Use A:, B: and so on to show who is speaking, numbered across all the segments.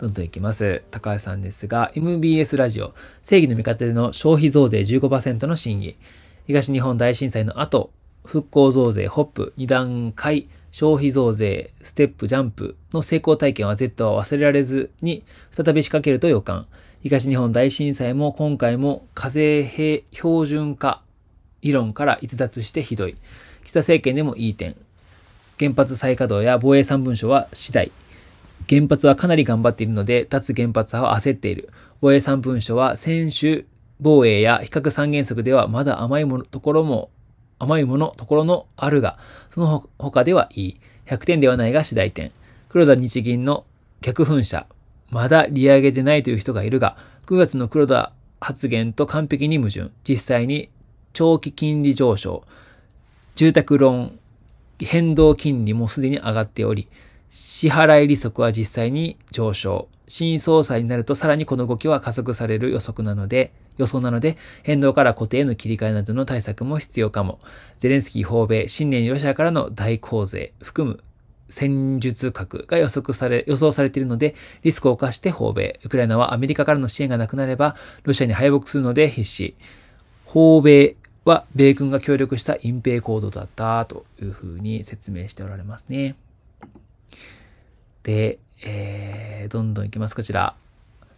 A: どんどんいきます。高橋さんですが、MBS ラジオ、正義の味方での消費増税15%の審議。東日本大震災の後、復興増税ホップ2段階消費増税ステップジャンプの成功体験は Z は忘れられずに再び仕掛けると予感東日本大震災も今回も課税平標準化理論から逸脱してひどい岸田政権でもいい点原発再稼働や防衛三文書は次第原発はかなり頑張っているので、脱原発派は焦っている。防衛三文書は専守防衛や非核三原則ではまだ甘いものところも、甘いものところのあるが、その他ではいい。100点ではないが次第点。黒田日銀の逆噴射。まだ利上げでないという人がいるが、9月の黒田発言と完璧に矛盾。実際に長期金利上昇。住宅ローン変動金利もすでに上がっており、支払い利息は実際に上昇。新総裁になるとさらにこの動きは加速される予測なので、予想なので、変動から固定への切り替えなどの対策も必要かも。ゼレンスキー訪米、新年にロシアからの大洪水含む戦術核が予測され、予想されているので、リスクを冒して訪米。ウクライナはアメリカからの支援がなくなれば、ロシアに敗北するので必死。訪米は米軍が協力した隠蔽行動だったというふうに説明しておられますね。で、えー、どんどんいきます。こちら。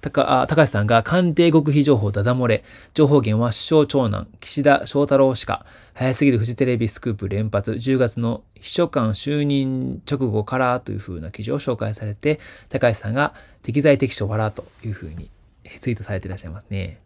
A: 高高橋さんが官邸極秘情報ダダ漏れ。情報源は首相長男、岸田翔太郎氏か。早すぎるフジテレビスクープ連発。10月の秘書官就任直後からというふうな記事を紹介されて、高橋さんが適材適所笑というふうにツイートされていらっしゃいますね。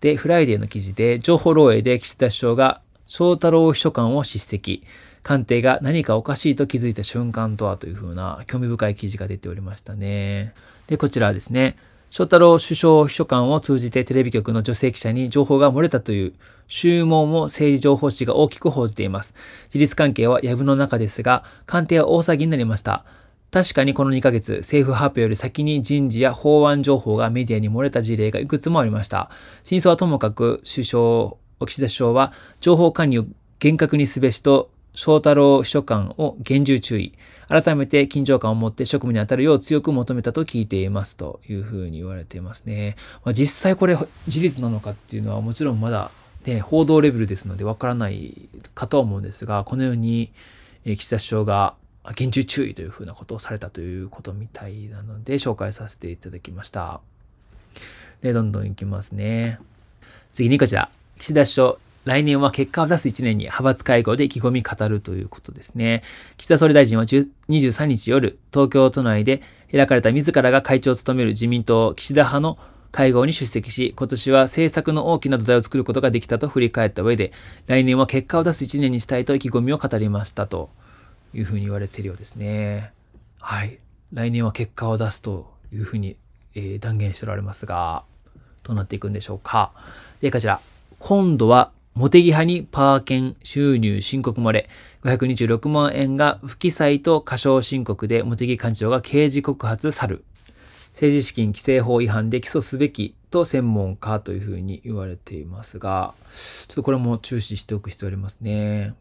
A: で、フライデーの記事で、情報漏洩で岸田首相が翔太郎秘書官を叱責。官邸が何かおかしいと気づいた瞬間とはというふうな興味深い記事が出ておりましたね。で、こちらはですね。翔太郎首相秘書官を通じてテレビ局の女性記者に情報が漏れたという注文も政治情報誌が大きく報じています。事実関係は藪の中ですが、官邸は大騒ぎになりました。確かにこの2ヶ月、政府発表より先に人事や法案情報がメディアに漏れた事例がいくつもありました。真相はともかく、首相、岸田首相は情報管理を厳格にすべしと翔太郎秘書官を厳重注意。改めて緊張感を持って職務に当たるよう強く求めたと聞いていますというふうに言われていますね。まあ、実際これ事実なのかっていうのはもちろんまだ、ね、報道レベルですのでわからないかと思うんですが、このように岸田首相が厳重注意というふうなことをされたということみたいなので紹介させていただきました。で、どんどん行きますね。次にこちら。岸田首相、来年は結果を出す1年に派閥会合で意気込み語るということですね。岸田総理大臣は23日夜、東京都内で開かれた自らが会長を務める自民党岸田派の会合に出席し、今年は政策の大きな土台を作ることができたと振り返った上で、来年は結果を出す1年にしたいと意気込みを語りましたというふうに言われているようですね。はい。来年は結果を出すというふうに、えー、断言しておられますが、どうなっていくんでしょうか。で、こちら。今度は茂木派にパワー券収入申告漏れ、526万円が不記載と過少申告で茂木幹事長が刑事告発去る。政治資金規正法違反で起訴すべきと専門家というふうに言われていますが、ちょっとこれも注視しておく必要ありますね。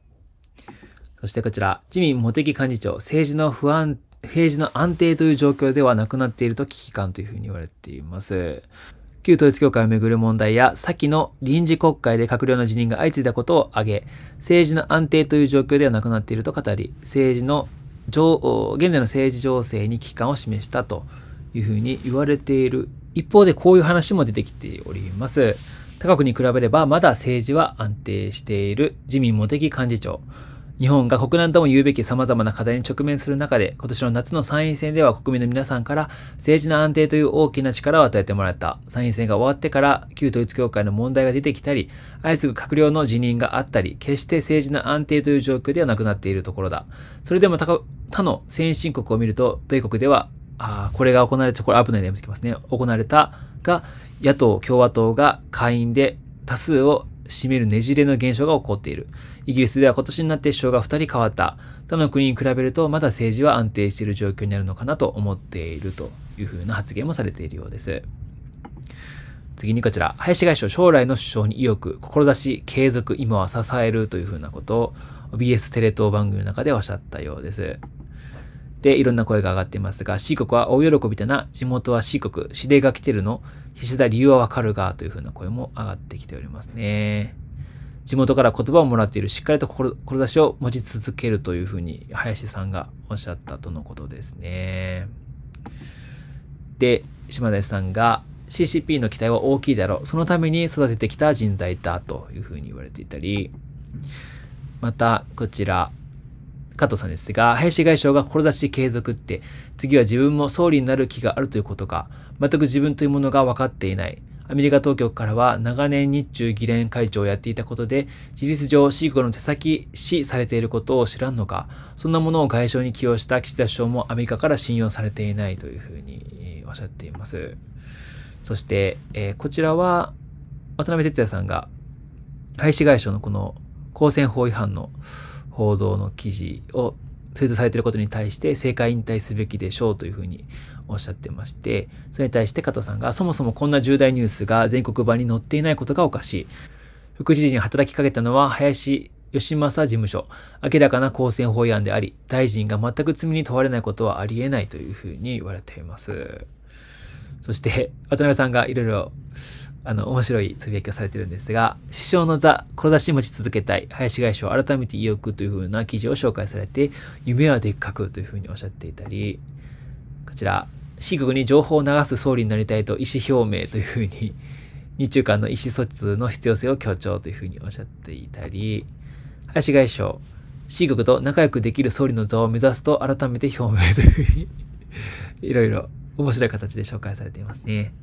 A: そしてこちら、自民茂木幹事長、政治の不安、政治の安定という状況ではなくなっていると危機感というふうに言われています。旧統一教会をめぐる問題や、先の臨時国会で閣僚の辞任が相次いだことを挙げ、政治の安定という状況ではなくなっていると語り、政治の、現在の政治情勢に危機感を示したというふうに言われている一方でこういう話も出てきております。他国に比べればまだ政治は安定している自民茂木幹事長。日本が国難とも言うべき様々な課題に直面する中で、今年の夏の参院選では国民の皆さんから政治の安定という大きな力を与えてもらった。参院選が終わってから旧統一協会の問題が出てきたり、相次ぐ閣僚の辞任があったり、決して政治の安定という状況ではなくなっているところだ。それでも他の先進国を見ると、米国では、ああ、これが行われた、これ危ないできますね。行われたが、野党・共和党が下院で多数を占めるねじれの現象が起こっている。イギリスでは今年になって首相が2人変わった。他の国に比べるとまだ政治は安定している状況にあるのかなと思っているというふうな発言もされているようです。次にこちら、林外相将来の首相に意欲、志、継続、今は支えるというふうなことを BS テレ東番組の中でおっしゃったようです。で、いろんな声が上がっていますが、C 国は大喜びだな、地元は C 国、指令が来てるの、岸田理由はわかるが、というふうな声も上がってきておりますね。地元から言葉をもらっている、しっかりと志を持ち続けるというふうに、林さんがおっしゃったとのことですね。で、島田さんが、CCP の期待は大きいだろう。そのために育ててきた人材だというふうに言われていたり、また、こちら、加藤さんですが、林外相が志継続って、次は自分も総理になる気があるということか、全く自分というものが分かっていない。アメリカ当局からは長年日中議連会長をやっていたことで、事実上シーコの手先死されていることを知らんのか、そんなものを外相に起用した岸田首相もアメリカから信用されていないというふうにおっしゃっています。そして、えー、こちらは渡辺哲也さんが廃止外相のこの公選法違反の報道の記事を制度されていることに対して政界引退すべきでしょうというふうにおっしゃってまして、それに対して加藤さんが、そもそもこんな重大ニュースが全国版に載っていないことがおかしい。副知事に働きかけたのは林吉政事務所、明らかな公選法違反であり、大臣が全く罪に問われないことはありえないというふうに言われています。そして、渡辺さんがいろいろあの、面白いつぶやきをされてるんですが、師匠の座、志持ち続けたい、林外相改めて意欲というふうな記事を紹介されて、夢はでっかくというふうにおっしゃっていたり、こちら、四国に情報を流す総理になりたいと意思表明というふうに、日中間の意思疎通の必要性を強調というふうにおっしゃっていたり、林外相、四国と仲良くできる総理の座を目指すと改めて表明というふうに、いろいろ面白い形で紹介されていますね。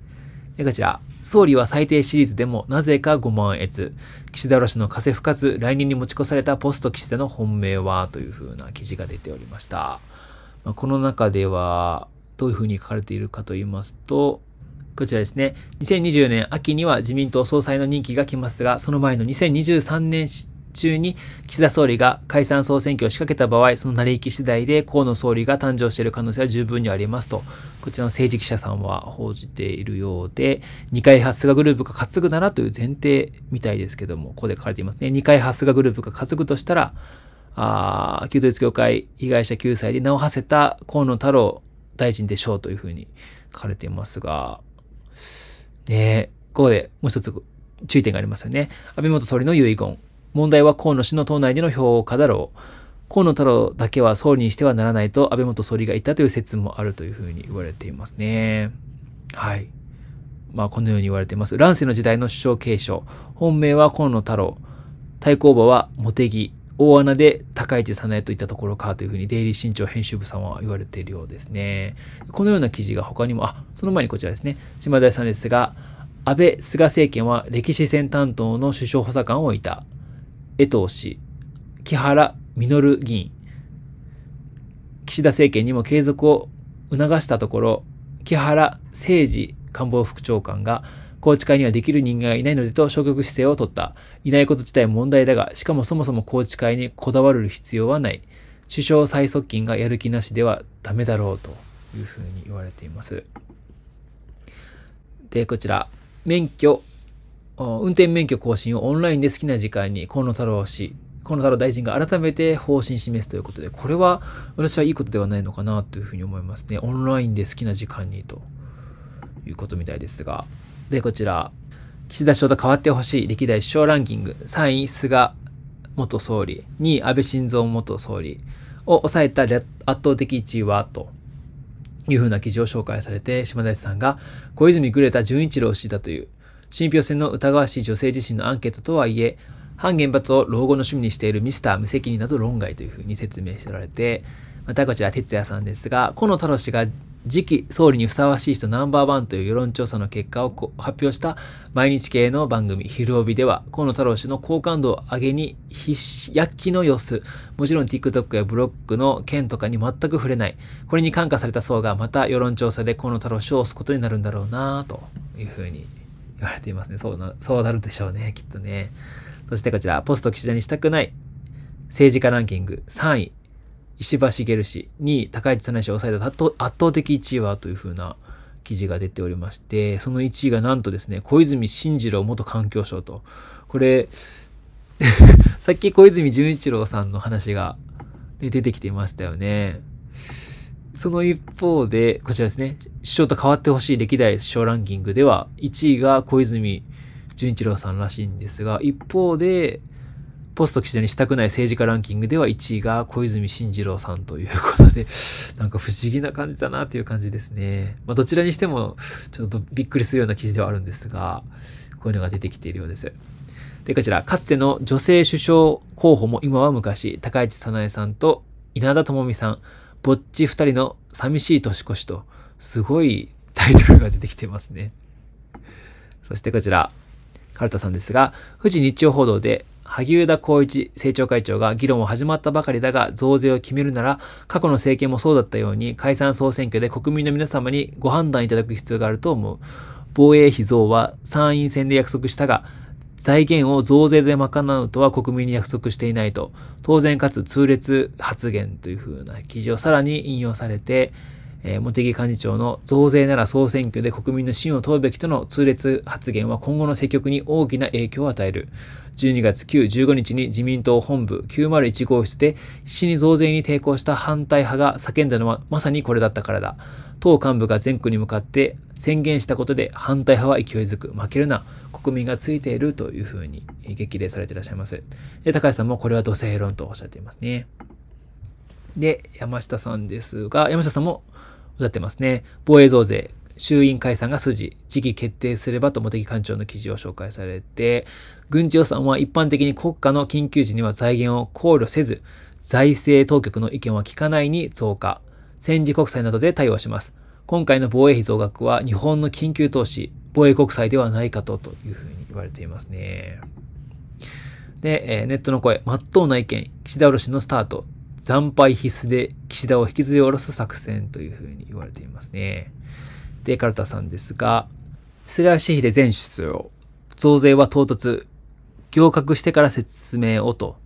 A: こちら。総理は最低シリーズでもなぜか5万越。岸田卸の風吹不活、来年に持ち越されたポスト岸田の本命はというふうな記事が出ておりました。まあ、この中では、どういうふうに書かれているかと言いますと、こちらですね。2024年秋には自民党総裁の任期が来ますが、その前の2023年中に岸田総理が解散総選挙を仕掛けた場合、その成り行き次第で河野総理が誕生している可能性は十分にありますと、こちらの政治記者さんは報じているようで、二階派菅グループが担ぐならという前提みたいですけども、ここで書かれていますね。二階派菅グループが担ぐとしたら、あ旧統一教会被害者救済で名を馳せた河野太郎大臣でしょうというふうに書かれていますが、ねここでもう一つ注意点がありますよね。安倍元総理の遺言。問題は河野氏の党内での評価だろう。河野太郎だけは総理にしてはならないと安倍元総理が言ったという説もあるというふうに言われていますね。はい。まあ、このように言われています。乱世の時代の首相継承。本命は河野太郎。対抗馬は茂木。大穴で高市早苗といったところかというふうに、デイリー新潮編集部さんは言われているようですね。このような記事が他にも、あ、その前にこちらですね。島田さんですが、安倍・菅政権は歴史戦担当の首相補佐官を置いた。江藤氏、木原稔議員、岸田政権にも継続を促したところ、木原誠二官房副長官が、宏池会にはできる人間がいないのでと消極姿勢を取った。いないこと自体問題だが、しかもそもそも宏池会にこだわる必要はない。首相最側近がやる気なしではダメだろうというふうに言われています。で、こちら、免許運転免許更新をオンラインで好きな時間に河野太郎氏、河野太郎大臣が改めて方針示すということで、これは私はいいことではないのかなというふうに思いますね。オンラインで好きな時間にということみたいですが。で、こちら、岸田首相と変わってほしい歴代首相ランキング、3位菅元総理、2位安倍晋三元総理を抑えた圧倒的1位はと。いうふうな記事を紹介されて、島田さんが、小泉グレタ純一郎氏だという信憑性の疑わしい女性自身のアンケートとはいえ、反原発を老後の趣味にしているミスター無責任など論外というふうに説明しておられて、またこちら哲也さんですが、河野太郎氏が次期総理にふさわしい人ナンバーワンという世論調査の結果を発表した毎日系の番組、昼帯では、河野太郎氏の好感度を上げに必死、躍起の様子、もちろん TikTok やブロックの件とかに全く触れない。これに感化された層がまた世論調査で河野太郎氏を推すことになるんだろうなというふうに言われていますね。そうな、そうなるでしょうね、きっとね。そしてこちら、ポスト岸田にしたくない政治家ランキング3位、石破茂氏、2位、高市早苗氏を抑えた圧倒的1位はというふうな記事が出ておりまして、その1位がなんとですね、小泉進次郎元環境省と。これ、さっき小泉純一郎さんの話が、ね、出てきていましたよね。その一方で、こちらですね、首相と変わってほしい歴代首相ランキングでは、1位が小泉純一郎さんらしいんですが、一方で、ポスト岸田にしたくない政治家ランキングでは1位が小泉進次郎さんということで、なんか不思議な感じだなという感じですね。まあ、どちらにしても、ちょっとびっくりするような記事ではあるんですが、こういうのが出てきているようです。で、こちら、かつての女性首相候補も今は昔、高市早苗さんと稲田朋美さん、ぼっち二人の寂しい年越しと、すごいタイトルが出てきてますね。そしてこちら、カルタさんですが、富士日曜報道で萩生田光一政調会長が議論を始まったばかりだが増税を決めるなら過去の政権もそうだったように解散総選挙で国民の皆様にご判断いただく必要があると思う。防衛費増は参院選で約束したが財源を増税で賄うとは国民に約束していないと、当然かつ痛烈発言というふうな記事をさらに引用されて、えー、茂木幹事長の増税なら総選挙で国民の信を問うべきとの痛烈発言は今後の政局に大きな影響を与える。12月9、15日に自民党本部901号室で必死に増税に抵抗した反対派が叫んだのはまさにこれだったからだ。党幹部が全国に向かって宣言したことで反対派は勢いづく。負けるな。国民がついているというふうに激励されていらっしゃいます。で、高橋さんもこれは土星論とおっしゃっていますね。で、山下さんですが、山下さんも歌ってますね。防衛増税、衆院解散が筋、時期決定すればと茂木幹長の記事を紹介されて、軍事予算は一般的に国家の緊急時には財源を考慮せず、財政当局の意見は聞かないに増加、戦時国債などで対応します。今回の防衛費増額は日本の緊急投資、防衛国債ではないかとというふうに言われていますね。で、えネットの声、まっとうな意見、岸田卸のスタート、惨敗必須で岸田を引きずり下ろす作戦というふうに言われていますね。で、カルタさんですが、菅義偉前首相、増税は唐突、行革してから説明をと、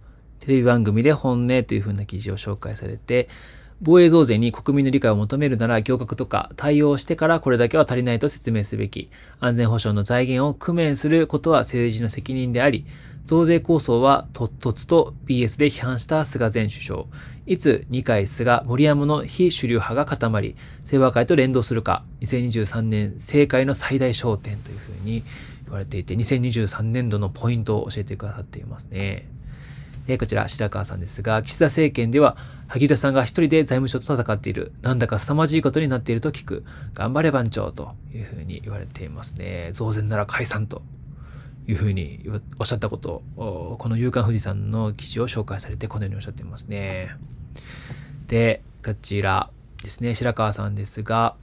A: テレビ番組で本音というふうな記事を紹介されて、防衛増税に国民の理解を求めるなら、行革とか対応してからこれだけは足りないと説明すべき。安全保障の財源を工面することは政治の責任であり、増税構想はとっとつと BS で批判した菅前首相。いつ二階菅森山の非主流派が固まり、清和会と連動するか、2023年政界の最大焦点というふうに言われていて、2023年度のポイントを教えてくださっていますね。えー、こちら白川さんですが、岸田政権では萩生田さんが一人で財務省と戦っている。なんだか凄まじいことになっていると聞く。頑張れ番長というふうに言われていますね。増税なら解散というふうにおっしゃったことを、この夕刊富士山の記事を紹介されてこのようにおっしゃっていますね。で、こちらですね、白川さんですが、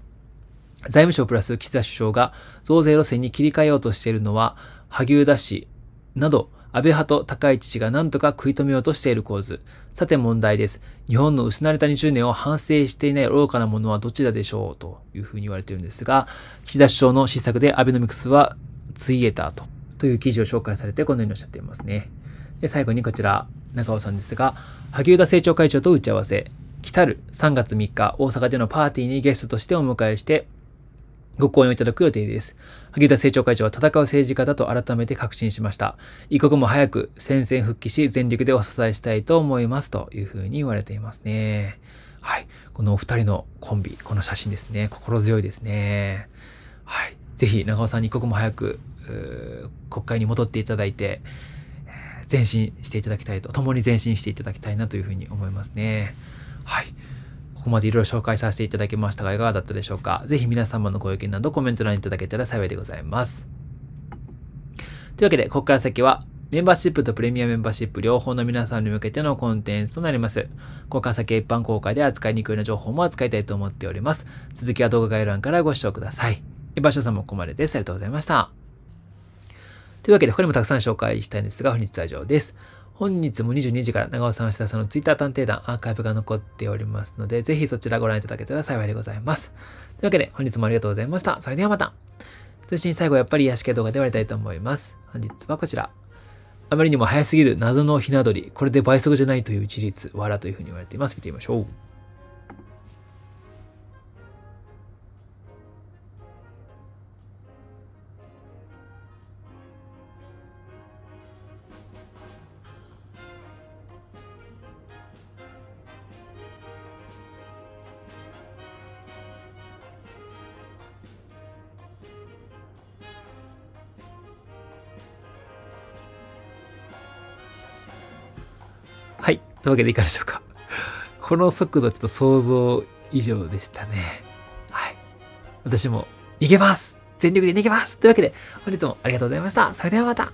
A: 財務省プラス岸田首相が増税路線に切り替えようとしているのは、萩生田氏など安倍派と高市氏が何とか食い止めようとしている構図。さて問題です。日本の失われた20年を反省していない愚かなものはどちらでしょうというふうに言われているんですが、岸田首相の失策でアベノミクスはついえたとという記事を紹介されてこのようにおっしゃっていますね。で最後にこちら、中尾さんですが、萩生田政調会長と打ち合わせ。来る3月3日、大阪でのパーティーにゲストとしてお迎えして、ご講演をいただく予定です。萩生田政調会長は戦う政治家だと改めて確信しました。一刻も早く戦線復帰し、全力でお支えしたいと思います。というふうに言われていますね。はい。このお二人のコンビ、この写真ですね。心強いですね。はい。ぜひ、長尾さんに一刻も早く、国会に戻っていただいて、前進していただきたいと、共に前進していただきたいなというふうに思いますね。はい。ここまでいろいろ紹介させていただきましたが、いかがだったでしょうかぜひ皆様のご意見などコメント欄にいただけたら幸いでございます。というわけで、ここから先は、メンバーシップとプレミアメンバーシップ両方の皆さんに向けてのコンテンツとなります。ここから先一般公開で扱いにくいな情報も扱いたいと思っております。続きは動画概要欄からご視聴ください。居場所さんもここまでです。ありがとうございました。というわけで、他にもたくさん紹介したいんですが、本日は以上です。本日も22時から長尾さん、下さんの Twitter 探偵団アーカイブが残っておりますので、ぜひそちらご覧いただけたら幸いでございます。というわけで、本日もありがとうございました。それではまた。通信最後やっぱり癒し系動画で終わりたいと思います。本日はこちら。あまりにも早すぎる謎のひな鳥。これで倍速じゃないという事実。わらというふうに言われています。見てみましょう。というわけでいかがでしょうか。この速度ちょっと想像以上でしたね。はい。私も逃げます全力で逃げますというわけで、本日もありがとうございました。それではまた。